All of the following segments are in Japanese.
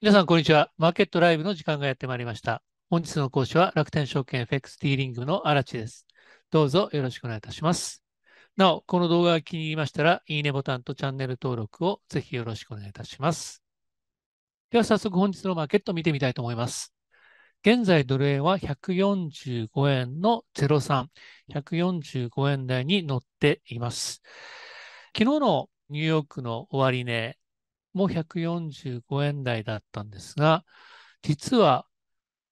皆さん、こんにちは。マーケットライブの時間がやってまいりました。本日の講師は楽天証券 FX ディーリングの荒地です。どうぞよろしくお願いいたします。なお、この動画が気に入りましたら、いいねボタンとチャンネル登録をぜひよろしくお願いいたします。では、早速本日のマーケットを見てみたいと思います。現在、ドル円は145円の03、145円台に乗っています。昨日のニューヨークの終値も145円台だったんですが、実は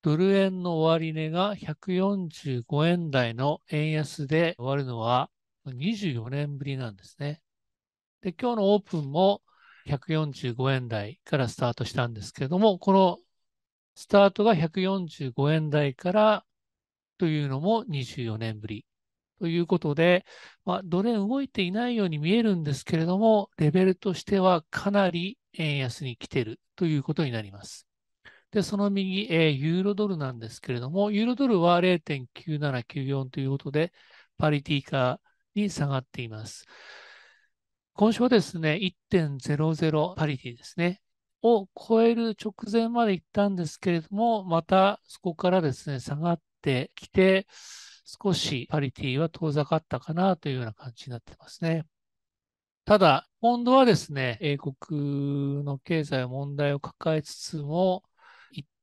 ドル円の終値が145円台の円安で終わるのは24年ぶりなんですね。で、今日のオープンも145円台からスタートしたんですけれども、このスタートが145円台からというのも24年ぶり。ということで、まあ、ドル円動いていないように見えるんですけれども、レベルとしてはかなり円安に来てるということになります。で、その右、えー、ユーロドルなんですけれども、ユーロドルは0.9794ということで、パリティ化に下がっています。今週はですね、1.00パリティですね、を超える直前まで行ったんですけれども、またそこからですね、下がってきて、少しパリティは遠ざかったかなというような感じになってますね。ただ、今度はですね、英国の経済問題を抱えつつも、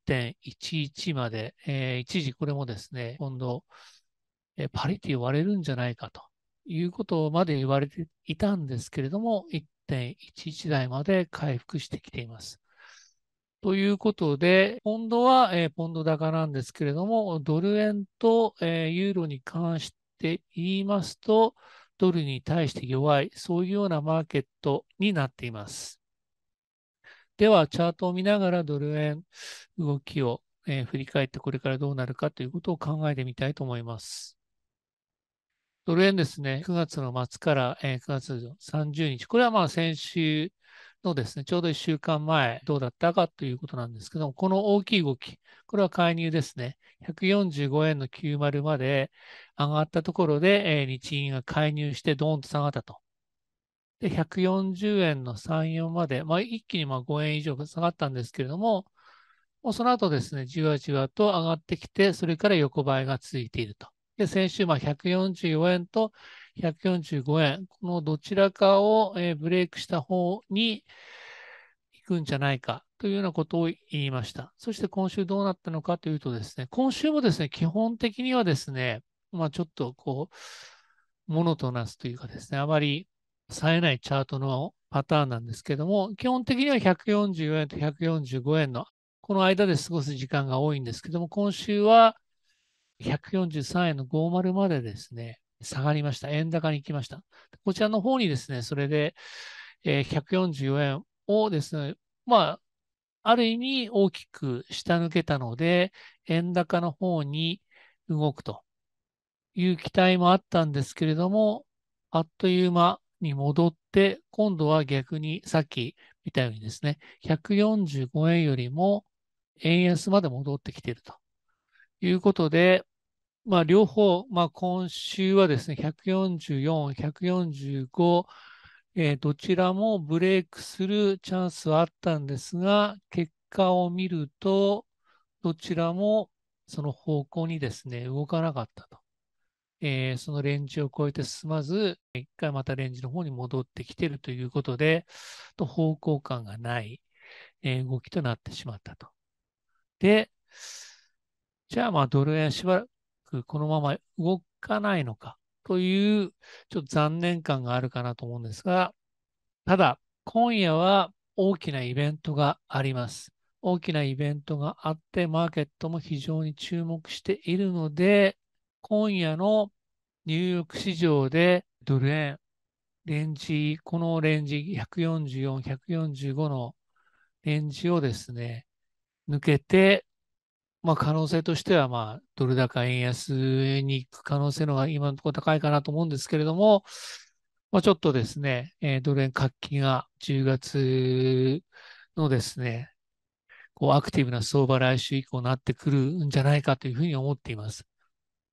1.11まで、えー、一時これもですね、今度、えー、パリティ割れるんじゃないかということまで言われていたんですけれども、1.11台まで回復してきています。ということで、ポンドは、えー、ポンド高なんですけれども、ドル円と、えー、ユーロに関して言いますと、ドルに対して弱い、そういうようなマーケットになっています。では、チャートを見ながらドル円動きを、えー、振り返って、これからどうなるかということを考えてみたいと思います。ドル円ですね、9月の末から、えー、9月30日、これはまあ先週、のですね、ちょうど1週間前、どうだったかということなんですけども、この大きい動き、これは介入ですね。145円の90まで上がったところで、えー、日銀が介入してドーンと下がったと。で、140円の3、4まで、まあ、一気にま5円以上下がったんですけれども、もうその後ですね、じわじわと上がってきて、それから横ばいが続いていると。で、先週、まあ、144円と145円、このどちらかを、えー、ブレイクした方に行くんじゃないかというようなことを言いました。そして今週どうなったのかというとですね、今週もですね、基本的にはですね、まあちょっとこう、ものとなすというかですね、あまり冴えないチャートのパターンなんですけども、基本的には144円と145円のこの間で過ごす時間が多いんですけども、今週は143円の50までですね、下がりました。円高に行きました。こちらの方にですね、それで、えー、144円をですね、まあ、ある意味大きく下抜けたので、円高の方に動くという期待もあったんですけれども、あっという間に戻って、今度は逆にさっき見たようにですね、145円よりも円安まで戻ってきているということで、まあ、両方、まあ、今週はですね、144、145、えー、どちらもブレイクするチャンスはあったんですが、結果を見ると、どちらもその方向にですね、動かなかったと。えー、そのレンジを超えて進まず、一回またレンジの方に戻ってきてるということで、と方向感がない、えー、動きとなってしまったと。で、じゃあ、まあ、ドル円しばらく、くこのまま動かないのかという、ちょっと残念感があるかなと思うんですが、ただ、今夜は大きなイベントがあります。大きなイベントがあって、マーケットも非常に注目しているので、今夜のニューヨーク市場でドル円、レンジ、このレンジ144、145のレンジをですね、抜けてまあ、可能性としては、まあ、ドル高円安に行く可能性のが今のところ高いかなと思うんですけれども、まあ、ちょっとですね、えー、ドル円活気が10月のですね、こうアクティブな相場来週以降になってくるんじゃないかというふうに思っています。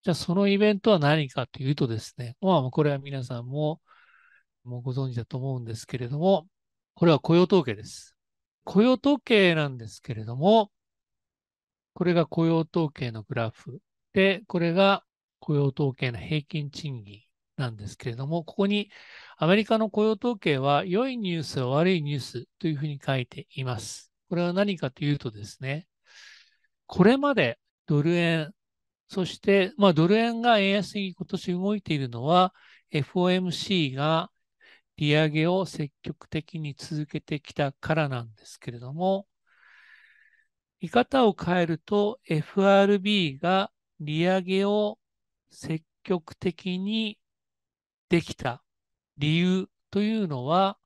じゃあそのイベントは何かというとですね、まあこれは皆さんももうご存知だと思うんですけれども、これは雇用統計です。雇用統計なんですけれども、これが雇用統計のグラフで、これが雇用統計の平均賃金なんですけれども、ここにアメリカの雇用統計は良いニュースは悪いニュースというふうに書いています。これは何かというとですね、これまでドル円、そして、まあ、ドル円が円安に今年動いているのは、FOMC が利上げを積極的に続けてきたからなんですけれども、見方を変えると FRB が利上げを積極的にできた理由というのは、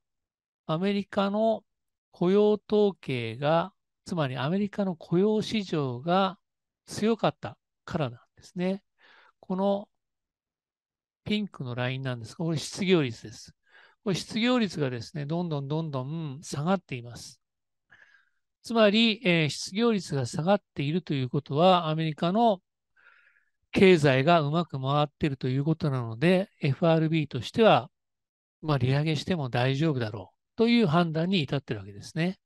アメリカの雇用統計が、つまりアメリカの雇用市場が強かったからなんですね。このピンクのラインなんですが、これ失業率です。これ失業率がですね、どんどんどんどん下がっています。つまり、えー、失業率が下がっているということは、アメリカの経済がうまく回っているということなので、FRB としては、まあ、利上げしても大丈夫だろうという判断に至っているわけですね。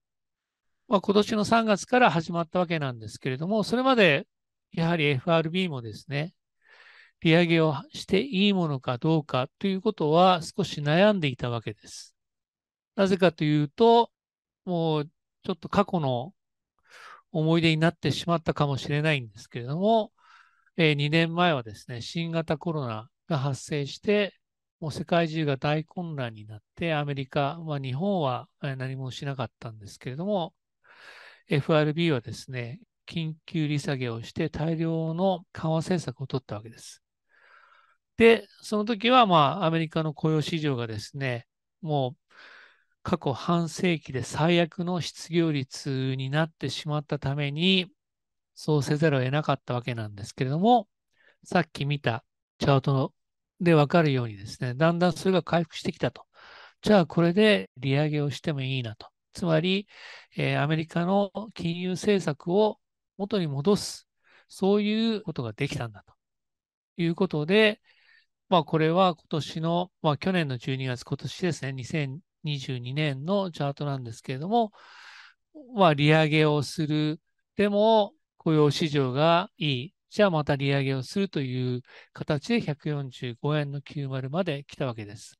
まあ、今年の3月から始まったわけなんですけれども、それまでやはり FRB もですね、利上げをしていいものかどうかということは少し悩んでいたわけです。なぜかというと、もうちょっと過去の思い出になってしまったかもしれないんですけれども、えー、2年前はですね、新型コロナが発生して、もう世界中が大混乱になって、アメリカ、まあ、日本は何もしなかったんですけれども、FRB はですね、緊急利下げをして大量の緩和政策を取ったわけです。で、その時はまあアメリカの雇用市場がですね、もう過去半世紀で最悪の失業率になってしまったために、そうせざるを得なかったわけなんですけれども、さっき見たチャートでわかるようにですね、だんだんそれが回復してきたと。じゃあこれで利上げをしてもいいなと。つまり、えー、アメリカの金融政策を元に戻す、そういうことができたんだということで、まあ、これは今年の、まあ、去年の12月、今年ですね、2022年のチャートなんですけれども、まあ、利上げをする。でも、雇用市場がいい。じゃあまた利上げをするという形で145円の90まで来たわけです。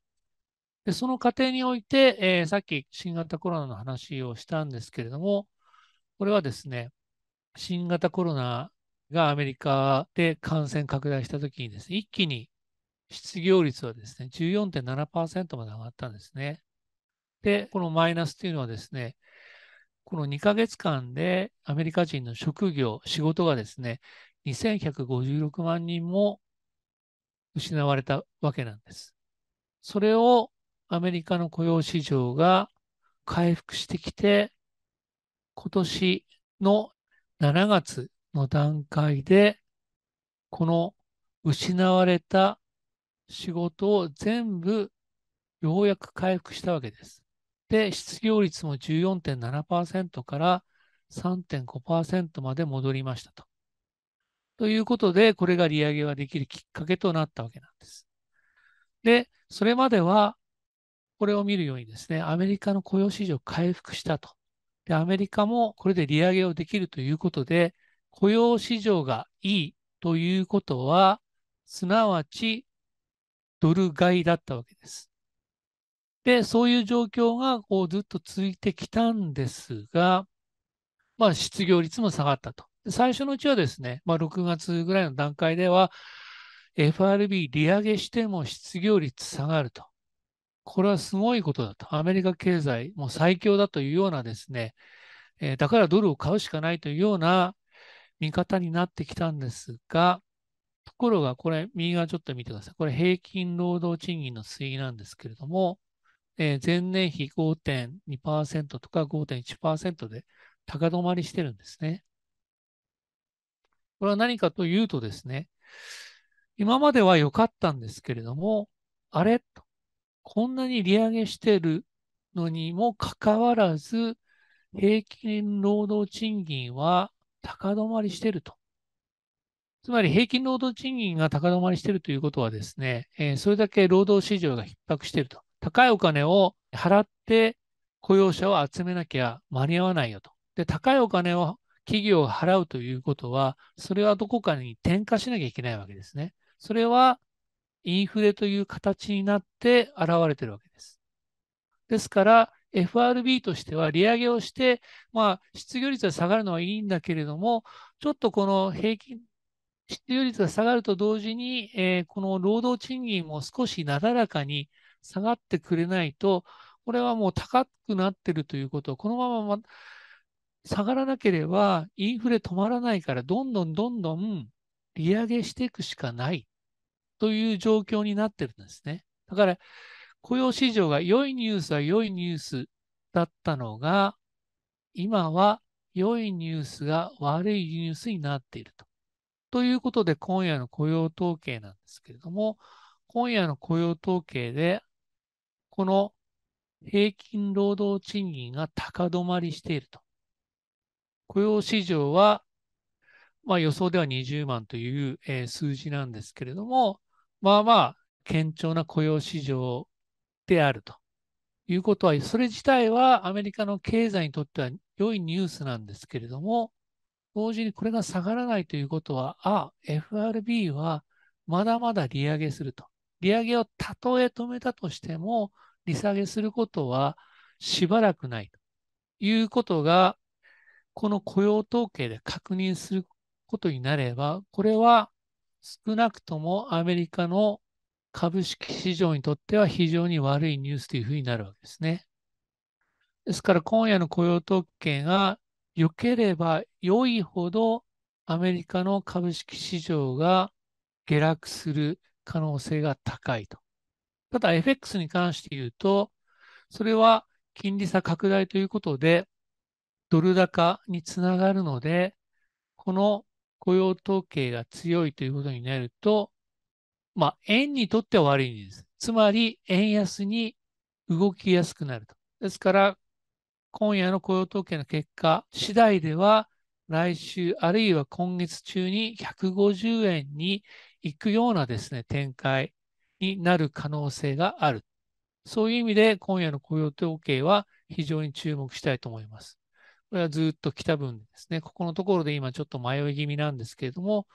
でその過程において、えー、さっき新型コロナの話をしたんですけれども、これはですね、新型コロナがアメリカで感染拡大したときにですね、一気に失業率はですね、14.7%まで上がったんですね。で、このマイナスというのはですね、この2ヶ月間でアメリカ人の職業、仕事がですね、2156万人も失われたわけなんです。それをアメリカの雇用市場が回復してきて、今年の7月の段階で、この失われた仕事を全部ようやく回復したわけです。で、失業率も14.7%から3.5%まで戻りましたと。ということで、これが利上げができるきっかけとなったわけなんです。で、それまでは、これを見るようにですね、アメリカの雇用市場回復したと。で、アメリカもこれで利上げをできるということで、雇用市場がいいということは、すなわちドル買いだったわけです。で、そういう状況がこうずっと続いてきたんですが、まあ、失業率も下がったと。最初のうちはですね、まあ、6月ぐらいの段階では、FRB 利上げしても失業率下がると。これはすごいことだと。アメリカ経済もう最強だというようなですね、えー、だからドルを買うしかないというような見方になってきたんですが、ところがこれ、右側ちょっと見てください。これ平均労働賃金の推移なんですけれども、えー、前年比5.2%とか5.1%で高止まりしてるんですね。これは何かというとですね、今までは良かったんですけれども、あれこんなに利上げしてるのにもかかわらず、平均労働賃金は高止まりしてると。つまり平均労働賃金が高止まりしているということはですね、えー、それだけ労働市場が逼迫していると高いお金を払って雇用者を集めなきゃ間に合わないよと。で、高いお金を企業が払うということは、それはどこかに転嫁しなきゃいけないわけですね。それはインフレという形になって現れてるわけです。ですから、FRB としては利上げをして、まあ、失業率が下がるのはいいんだけれども、ちょっとこの平均、失業率が下がると同時に、えー、この労働賃金も少しなだらかに下がってくれないと、これはもう高くなってるということこのまま下がらなければインフレ止まらないから、どんどんどんどん利上げしていくしかないという状況になってるんですね。だから、雇用市場が良いニュースは良いニュースだったのが、今は良いニュースが悪いニュースになっていると。ということで、今夜の雇用統計なんですけれども、今夜の雇用統計でこの平均労働賃金が高止まりしていると。雇用市場は、まあ、予想では20万という、えー、数字なんですけれども、まあまあ、堅調な雇用市場であるということは、それ自体はアメリカの経済にとっては良いニュースなんですけれども、同時にこれが下がらないということは、あ、FRB はまだまだ利上げすると。利上げをたとえ止めたとしても、利下げすることはしばらくないということが、この雇用統計で確認することになれば、これは少なくともアメリカの株式市場にとっては非常に悪いニュースというふうになるわけですね。ですから今夜の雇用統計が良ければ良いほどアメリカの株式市場が下落する可能性が高いとただ FX に関して言うと、それは金利差拡大ということで、ドル高につながるので、この雇用統計が強いということになると、まあ、円にとっては悪いんです。つまり、円安に動きやすくなると。ですから、今夜の雇用統計の結果次第では、来週あるいは今月中に150円に行くようなですね、展開になる可能性がある。そういう意味で今夜の雇用統計は非常に注目したいと思います。これはずっと来た分ですね、ここのところで今ちょっと迷い気味なんですけれども、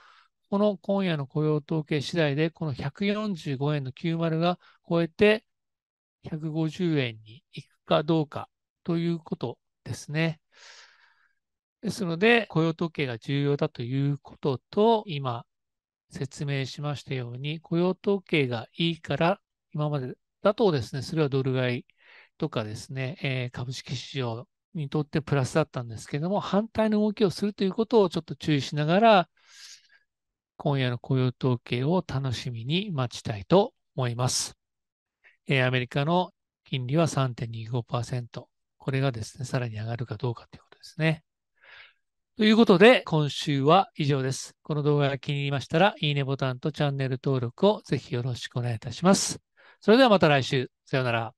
この今夜の雇用統計次第で、この145円の90が超えて150円に行くかどうかということですね。ですので、雇用統計が重要だということと、今、説明しましたように、雇用統計がいいから、今までだとですね、それはドル買いとかですね、えー、株式市場にとってプラスだったんですけども、反対の動きをするということをちょっと注意しながら、今夜の雇用統計を楽しみに待ちたいと思います。えー、アメリカの金利は3.25%。これがですね、さらに上がるかどうかということですね。ということで、今週は以上です。この動画が気に入りましたら、いいねボタンとチャンネル登録をぜひよろしくお願いいたします。それではまた来週。さようなら。